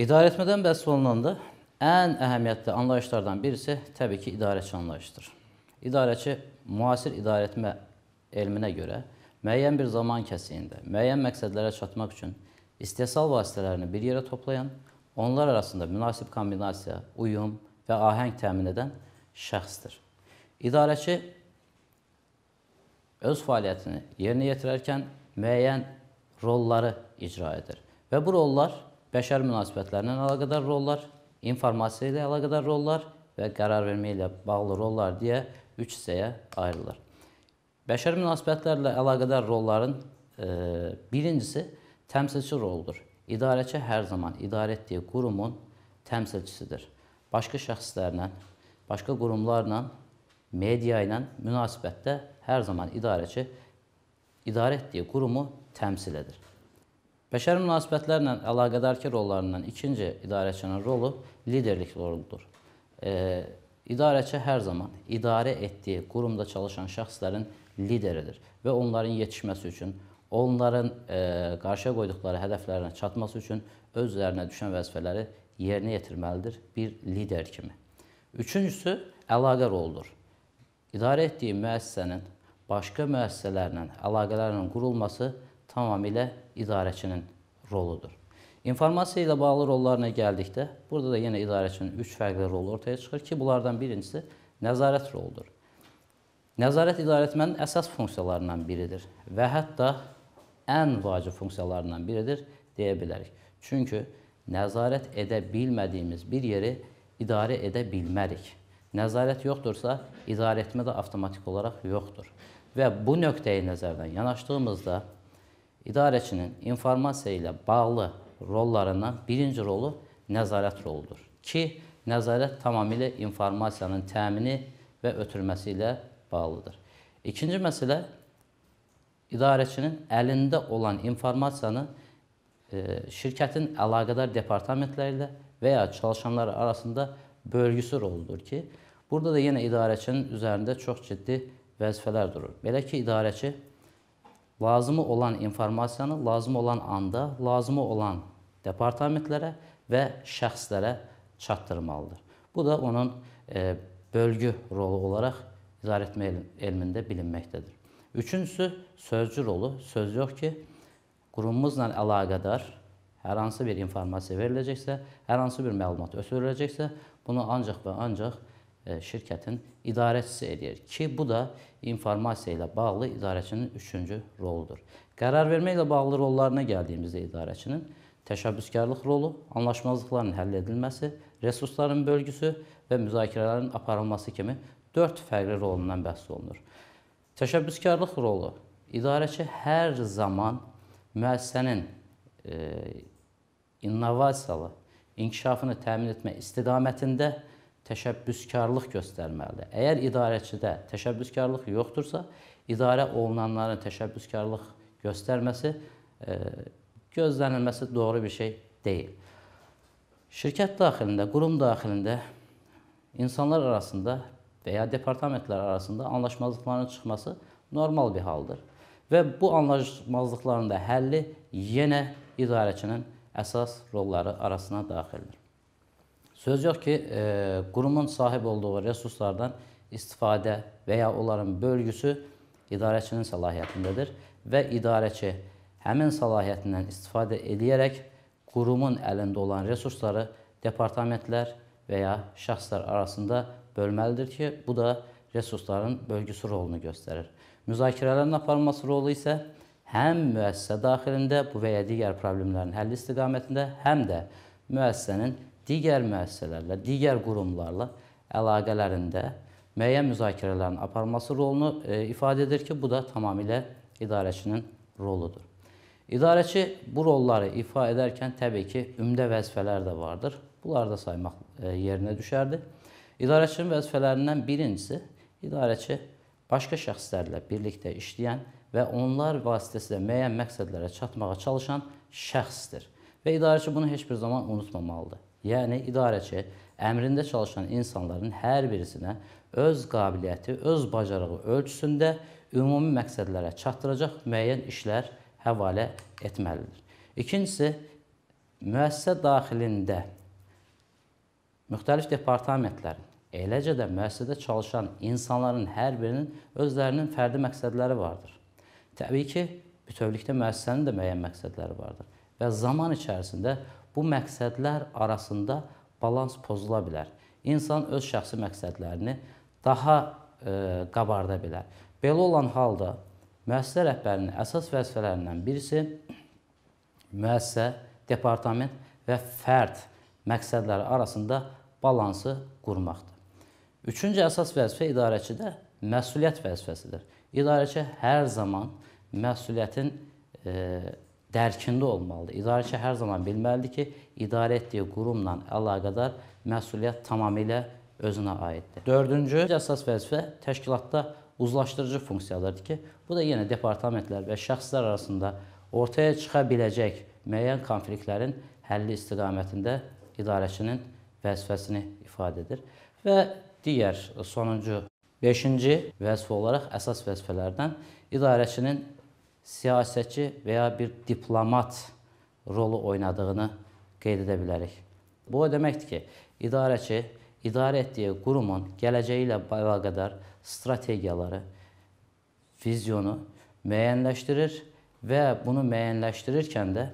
İdarəetmədən bəhs olunanda ən əhəmiyyətli anlayışlardan birisi təbii ki, idarəçi anlayışıdır. İdarəçi müasir idarəetmə elminə görə müəyyən bir zaman kəsiyində müəyyən məqsədlərə çatmaq üçün istehsal vasitələrini bir yerə toplayan, onlar arasında münasib kombinasiya, uyum və ahəng təmin edən şəxsdir. İdarəçi öz fəaliyyətini yerinə yetirərkən müəyyən rolları icra edir və bu rollar bəşər münasibətlərlə əlaqədar rollar, informasiya ilə əlaqədar rollar və qərar vermə ilə bağlı rollar deyə 3 hissəyə ayrılır. Bəşər münasibətlərlə əlaqədar rolların e, birincisi təmsilçi roludur. İdarəçi hər zaman idarə etdiyi qurumun təmsilçisidir. Başqa şəxslərlə, başqa qurumlarla, media ilə münasibətdə hər zaman idarəçi idarə etdiyi qurumu təmsil edir. Bəşər münasibətlərlə əlaqədarki rollarından ikinci idarəçinin rolu liderlik roludur. E, idarəçi hər zaman idarə etdiyi qurumda çalışan şəxslərin lideridir və onların yetişməsi üçün, onların e, qarşıya qoyduqları hədəflərinə çatması üçün öz üzərinə düşən vəzifələri yerinə yetirməlidir bir lider kimi. Üçüncüsü əlaqə roludur. İdarə etdiyi müəssisənin başqa müəssisələrlə əlaqələrinin qurulması tamamilə idarəçinin roludur. İnformasiya ilə bağlı rollarına gəldikdə, burada da yenə idarəçinin 3 fərqli rolu ortaya çıxır ki, bunlardan birincisi nəzarət roludur. Nəzarət idarəetmənin əsas funksiyalarından biridir və hətta ən vacib funksiyalarından biridir deyə bilərik. Çünki nəzarət edə bilmədiyimiz bir yeri idarə edə bilmərik. Nəzarət yoxdursa, idarə etmə də avtomatik olaraq yoxdur. Və bu nöqteyi nəzərdən yanaşdığımızda idarəçinin informasiya ilə bağlı rollarından birinci rolu nəzarət roludur ki, nəzarət tamamilə informasiyanın təmini və ötürməsi ilə bağlıdır. İkinci məsələ idarəçinin əlində olan informasiyanı e, şirkətin əlaqədar departamentləri ilə və ya çalışanlar arasında bölgüsü roludur ki, burada da yenə idarəçinin üzərində çox ciddi vəzifələr durur. Belə ki, idarəçi lazımı olan informasiyanı lazım olan anda, lazımı olan departamentlərə və şəxslərə çatdırmalıdır. Bu da onun e, bölgü rolu olaraq idarəetmə elmində bilinməkdədir. Üçüncüsü sözcü rolu. Söz yox ki, qurumumuzla əlaqədar hər hansı bir informasiya veriləcəksə, hər hansı bir məlumat ötürüləcəksə, bunu ancaq və ancaq E, şirkətin idarəçisi eləyir ki, bu da informasiya ilə bağlı idarəçinin üçüncü roludur. Qərar vermə ilə bağlı rollarına gəldiyimizdə idarəçinin təşəbbüskarlıq rolu, anlaşmazlıqların həll edilməsi, resursların bölgüsü və müzakirələrin aparılması kimi 4 fərqli rolundan bəhs olunur. Təşəbbüskarlıq rolu idarəçi hər zaman müəssisənin e, innovasiyalı inkişafını təmin etmək istiqamətində təşəbbüskarlıq göstərməlidir. Əgər idarəçidə təşəbbüskarlıq yoxdursa, idarə olunanların təşəbbüskarlıq göstərməsi e, gözlənilməsi doğru bir şey deyil. Şirkət daxilində, qurum daxilində insanlar arasında və ya departamentlər arasında anlaşmazlıqların çıxması normal bir haldır. Və bu anlaşmazlıqların da həlli yenə idarəçinin əsas rolları arasına daxildir. Söz yox ki, e, qurumun sahib olduğu resurslardan istifadə və ya onların bölgüsü idarəçinin səlahiyyətindədir və idarəçi həmin səlahiyyətindən istifadə edərək qurumun əlində olan resursları departamentlər və ya şəxslər arasında bölməlidir ki, bu da resursların bölgüsü rolunu göstərir. Müzakirələrin aparılması rolu isə həm müəssisə daxilində bu və ya digər problemlərin həlli istiqamətində, həm də müəssisənin digər müəssisələrlə, digər qurumlarla əlaqələrində müəyyən müzakirələrin aparması rolunu e, ifadə edir ki, bu da tamamilə idarəçinin roludur. İdarəçi bu rolları ifa edərkən təbii ki, ümdə vəzifələr də vardır. Bunları da saymaq e, yerinə düşərdi. İdarəçinin vəzifələrindən birincisi idarəçi başqa şəxslərlə birlikdə işləyən və onlar vasitəsilə müəyyən məqsədlərə çatmağa çalışan şəxsdir və idarəçi bunu heç bir zaman unutmamalıdır yəni idarəçi əmrində çalışan insanların hər birisinə öz qabiliyyəti, öz bacarığı ölçüsündə ümumi məqsədlərə çatdıracaq müəyyən işlər həvalə etməlidir. İkincisi, müəssisə daxilində müxtəlif departamentlərin, eləcə də müəssisədə çalışan insanların hər birinin özlərinin fərdi məqsədləri vardır. Təbii ki, bütövlükdə müəssisənin də müəyyən məqsədləri vardır və zaman içərisində bu məqsədlər arasında balans pozula bilər. İnsan öz şəxsi məqsədlərini daha e, qabarda bilər. Belə olan halda müəssisə rəhbərinin əsas vəzifələrindən birisi müəssisə, departament və fərd məqsədləri arasında balansı qurmaqdır. Üçüncü əsas vəzifə idarəçidə məsuliyyət vəzifəsidir. İdarəçi hər zaman məsuliyyətin e, dərkində olmalıdır. İdarəçi hər zaman bilməlidir ki, idarə etdiyi qurumla əlaqədar məsuliyyət tamamilə özünə aiddir. Dördüncü əsas vəzifə təşkilatda uzlaşdırıcı funksiyalardır ki, bu da yenə departamentlər və şəxslər arasında ortaya çıxa biləcək müəyyən konfliktlərin həlli istiqamətində idarəçinin vəzifəsini ifadə edir. Və digər sonuncu, beşinci vəzifə olaraq əsas vəzifələrdən idarəçinin siyasətçi və ya bir diplomat rolu oynadığını qeyd edə bilərik. Bu o deməkdir ki, idarəçi idarə etdiyi qurumun gələcəyi ilə əlaqədar strategiyaları, vizyonu müəyyənləşdirir və bunu müəyyənləşdirirkən də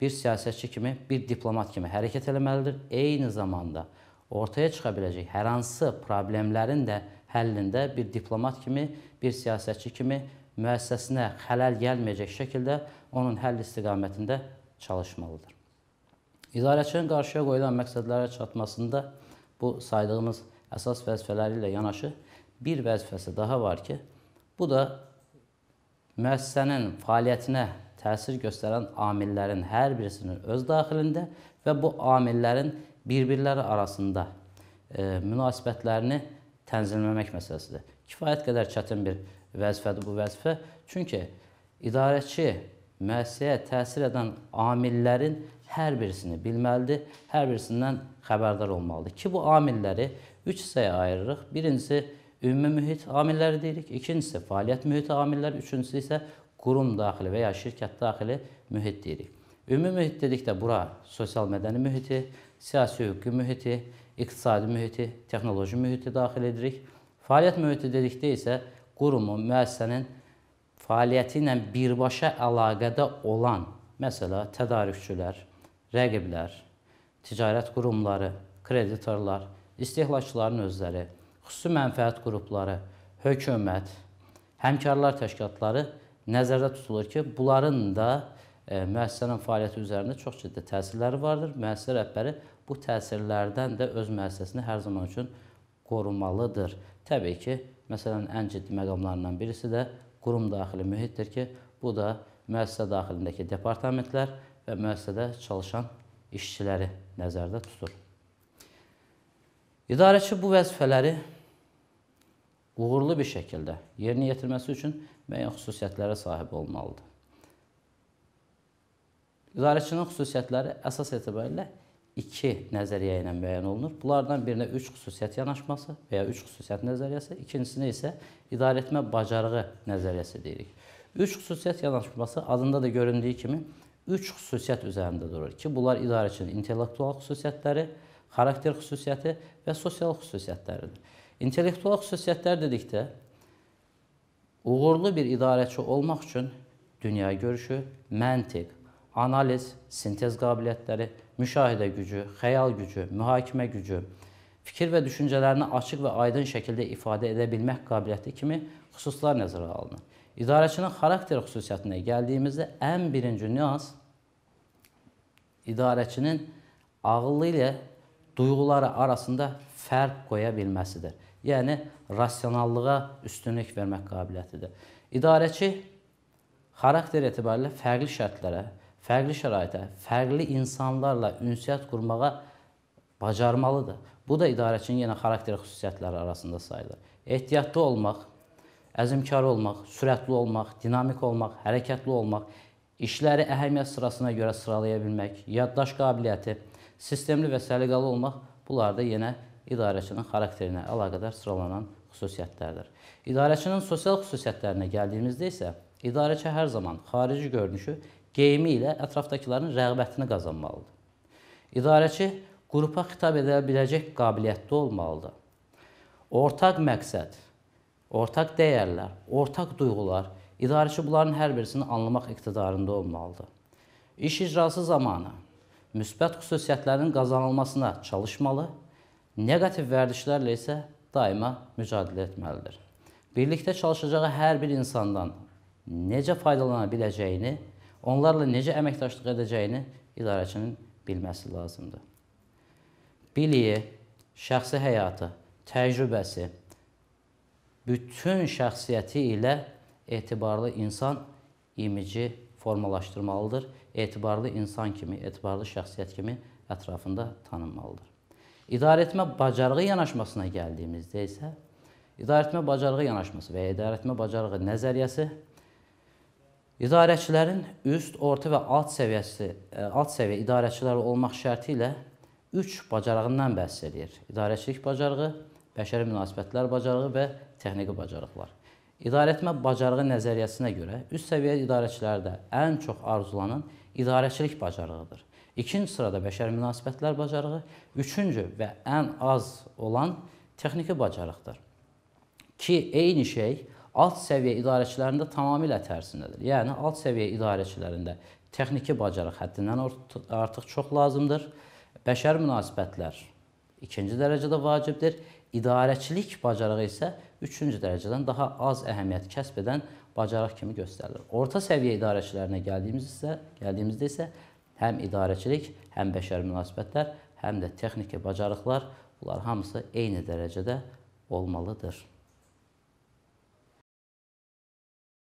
bir siyasətçi kimi, bir diplomat kimi hərəkət etməlidir. Eyni zamanda ortaya çıxa biləcək hər hansı problemlərin də həllində bir diplomat kimi, bir siyasətçi kimi müəssisəsinə xələl gəlməyəcək şəkildə onun həll istiqamətində çalışmalıdır. İdarəçinin qarşıya qoyulan məqsədlərə çatmasında bu saydığımız əsas vəzifələri ilə yanaşı bir vəzifəsi daha var ki, bu da müəssisənin fəaliyyətinə təsir göstərən amillərin hər birisinin öz daxilində və bu amillərin bir-birləri arasında e, münasibətlərini tənzimləmək məsələsidir. Kifayət qədər çətin bir vəzifədir bu vəzifə. Çünki idarəçi müəssisəyə təsir edən amillərin hər birisini bilməlidir, hər birisindən xəbərdar olmalıdır. Ki bu amilləri 3 hissəyə ayırırıq. Birincisi ümumi mühit amilləri deyirik, ikincisi fəaliyyət mühiti amilləri, üçüncüsü isə qurum daxili və ya şirkət daxili mühit deyirik. Ümumi mühit dedikdə bura sosial mədəni mühiti, siyasi hüquqi mühiti, iqtisadi mühiti, texnoloji mühiti daxil edirik. Fəaliyyət mühiti dedikdə isə qurumun, müəssisənin fəaliyyəti ilə birbaşa əlaqədə olan, məsələn, tədarükçülər, rəqiblər, ticarət qurumları, kreditorlar, istehlakçıların özləri, xüsusi mənfəət qrupları, hökumət, həmkarlar təşkilatları nəzərdə tutulur ki, bunların da e, müəssisənin fəaliyyəti üzərində çox ciddi təsirləri vardır. Müəssisə rəhbəri bu təsirlərdən də öz müəssisəsini hər zaman üçün qorumalıdır. Təbii ki, Məsələn, ən ciddi məqamlarından birisi də qurum daxili mühitdir ki, bu da müəssisə daxilindəki departamentlər və müəssisədə çalışan işçiləri nəzərdə tutur. İdarəçi bu vəzifələri uğurlu bir şəkildə yerinə yetirməsi üçün müəyyən xüsusiyyətlərə sahib olmalıdır. İdarəçinin xüsusiyyətləri əsas etibarilə iki nəzəriyyə ilə müəyyən olunur. Bunlardan birinə üç xüsusiyyət yanaşması və ya üç xüsusiyyət nəzəriyyəsi, ikincisinə isə idarəetmə bacarığı nəzəriyyəsi deyirik. Üç xüsusiyyət yanaşması adında da göründüyü kimi üç xüsusiyyət üzərində durur ki, bunlar idarəçinin intellektual xüsusiyyətləri, xarakter xüsusiyyəti və sosial xüsusiyyətləridir. İntellektual xüsusiyyətlər dedikdə uğurlu bir idarəçi olmaq üçün dünya görüşü, məntiq, analiz, sintez qabiliyyətləri, müşahidə gücü, xəyal gücü, mühakimə gücü, fikir və düşüncələrini açıq və aydın şəkildə ifadə edə bilmək qabiliyyəti kimi xüsuslar nəzərə alınır. İdarəçinin xarakter xüsusiyyətinə gəldiyimizdə ən birinci nüans idarəçinin ağlı ilə duyğuları arasında fərq qoya bilməsidir. Yəni rasionallığa üstünlük vermək qabiliyyətidir. İdarəçi xarakter etibarilə fərqli şərtlərə, fərqli şəraitə, fərqli insanlarla ünsiyyət qurmağa bacarmalıdır. Bu da idarəçinin yenə xarakter xüsusiyyətləri arasında sayılır. Ehtiyatlı olmaq, əzmkar olmaq, sürətli olmaq, dinamik olmaq, hərəkətli olmaq, işləri əhəmiyyət sırasına görə sıralaya bilmək, yaddaş qabiliyyəti, sistemli və səliqəli olmaq bunlar da yenə idarəçinin xarakterinə əlaqədar sıralanan xüsusiyyətlərdir. İdarəçinin sosial xüsusiyyətlərinə gəldiyimizdə isə idarəçi hər zaman xarici görünüşü geyimi ilə ətrafdakıların rəğbətini qazanmalıdır. İdarəçi qrupa xitab edə biləcək qabiliyyətdə olmalıdır. Ortaq məqsəd, ortaq dəyərlər, ortaq duyğular, idarəçi bunların hər birisini anlamaq iqtidarında olmalıdır. İş icrası zamanı müsbət xüsusiyyətlərin qazanılmasına çalışmalı, neqativ vərdişlərlə isə daima mücadilə etməlidir. Birlikdə çalışacağı hər bir insandan necə faydalana biləcəyini onlarla necə əməkdaşlıq edəcəyini idarəçinin bilməsi lazımdır. Biliyi, şəxsi həyatı, təcrübəsi, bütün şəxsiyyəti ilə etibarlı insan imici formalaşdırmalıdır. Etibarlı insan kimi, etibarlı şəxsiyyət kimi ətrafında tanınmalıdır. İdarəetmə bacarığı yanaşmasına gəldiyimizdə isə idarəetmə bacarığı yanaşması və ya idarəetmə bacarığı nəzəriyyəsi İdarəçilərin üst, orta və alt səviyyəsi, e, alt səviyyə idarəçilər olmaq şərti ilə 3 bacarığından bəhs eləyir. İdarəçilik bacarığı, bəşəri münasibətlər bacarığı və texniki bacarıqlar. İdarəetmə bacarığı nəzəriyyəsinə görə üst səviyyə idarəçilərdə ən çox arzulanan idarəçilik bacarığıdır. İkinci sırada bəşəri münasibətlər bacarığı, üçüncü və ən az olan texniki bacarıqdır. Ki, eyni şey alt səviyyə idarəçilərində tamamilə tərsinədir. Yəni alt səviyyə idarəçilərində texniki bacarıq həddindən artıq çox lazımdır. Bəşər münasibətlər ikinci dərəcədə vacibdir. İdarəçilik bacarığı isə üçüncü dərəcədən daha az əhəmiyyət kəsb edən bacarıq kimi göstərilir. Orta səviyyə idarəçilərinə gəldiyimiz isə, gəldiyimizdə isə həm idarəçilik, həm bəşər münasibətlər, həm də texniki bacarıqlar bunlar hamısı eyni dərəcədə olmalıdır.